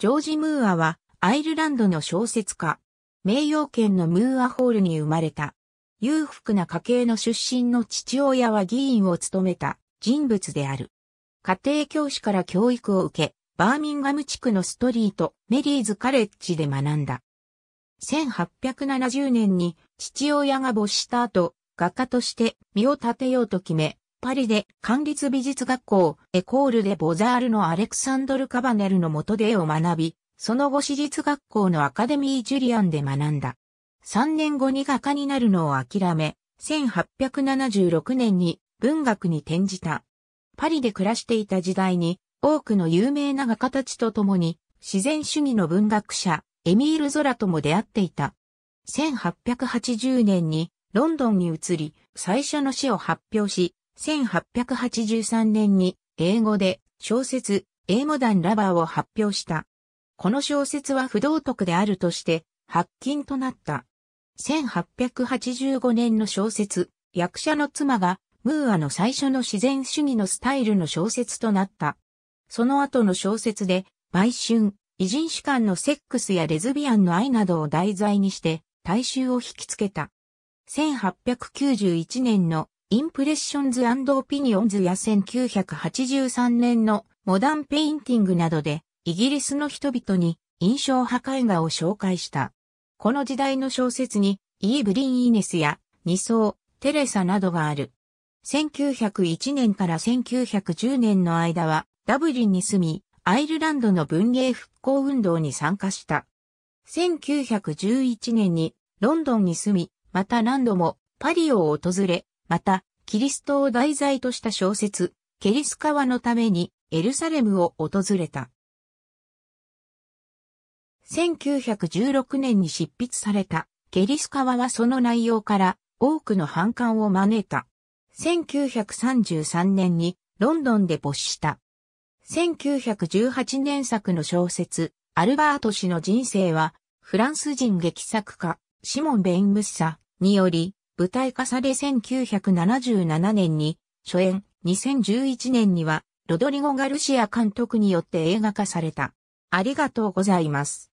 ジョージ・ムーアはアイルランドの小説家。名誉県のムーアホールに生まれた。裕福な家系の出身の父親は議員を務めた人物である。家庭教師から教育を受け、バーミンガム地区のストリート、メリーズカレッジで学んだ。1870年に父親が没した後、画家として身を立てようと決め、パリで管理美術学校エコールでボザールのアレクサンドル・カバネルの下で絵を学び、その後私立学校のアカデミー・ジュリアンで学んだ。3年後に画家になるのを諦め、1876年に文学に転じた。パリで暮らしていた時代に多くの有名な画家たちと共に自然主義の文学者エミール・ゾラとも出会っていた。1880年にロンドンに移り最初の詩を発表し、1883年に英語で小説英モダンラバーを発表した。この小説は不道徳であるとして発禁となった。1885年の小説、役者の妻がムーアの最初の自然主義のスタイルの小説となった。その後の小説で、売春、異人種間のセックスやレズビアンの愛などを題材にして、大衆を引きつけた。1891年のインプレッションズオピニオンズや1983年のモダンペインティングなどでイギリスの人々に印象派絵画を紹介した。この時代の小説にイーブリン・イネスや二層、テレサなどがある。1901年から1910年の間はダブリンに住み、アイルランドの文芸復興運動に参加した。1911年にロンドンに住み、また何度もパリを訪れ、また、キリストを題材とした小説、ケリス川のためにエルサレムを訪れた。1916年に執筆されたケリス川はその内容から多くの反感を招いた。1933年にロンドンで没した。1918年作の小説、アルバート氏の人生は、フランス人劇作家、シモン・ベインムッサにより、舞台化され1977年に初演、2011年にはロドリゴ・ガルシア監督によって映画化された。ありがとうございます。